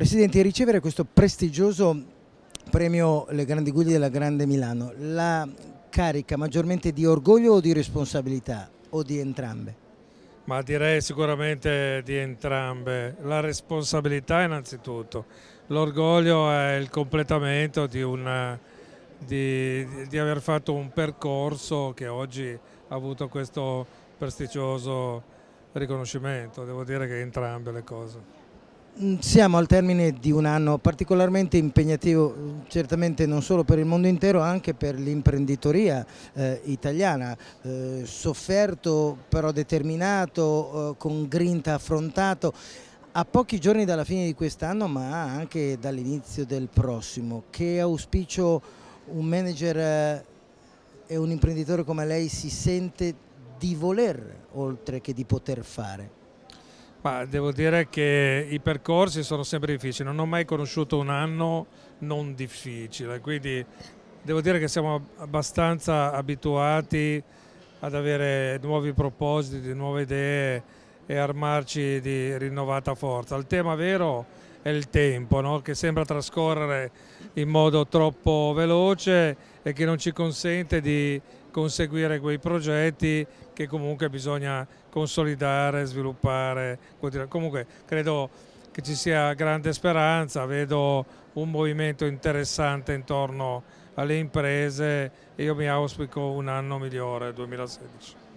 Presidente, ricevere questo prestigioso premio Le Grandi Guglie della Grande Milano, la carica maggiormente di orgoglio o di responsabilità o di entrambe? Ma direi sicuramente di entrambe, la responsabilità innanzitutto, l'orgoglio è il completamento di, una, di, di aver fatto un percorso che oggi ha avuto questo prestigioso riconoscimento, devo dire che entrambe le cose. Mm, siamo al termine di un anno particolarmente impegnativo, certamente non solo per il mondo intero, anche per l'imprenditoria eh, italiana, eh, sofferto però determinato, eh, con grinta affrontato, a pochi giorni dalla fine di quest'anno ma anche dall'inizio del prossimo. Che auspicio un manager eh, e un imprenditore come lei si sente di voler oltre che di poter fare? Ma devo dire che i percorsi sono sempre difficili, non ho mai conosciuto un anno non difficile, quindi devo dire che siamo abbastanza abituati ad avere nuovi propositi, nuove idee e armarci di rinnovata forza. Il tema vero è il tempo, no? che sembra trascorrere in modo troppo veloce e che non ci consente di conseguire quei progetti che comunque bisogna consolidare, sviluppare. Comunque credo che ci sia grande speranza, vedo un movimento interessante intorno alle imprese e io mi auspico un anno migliore, 2016.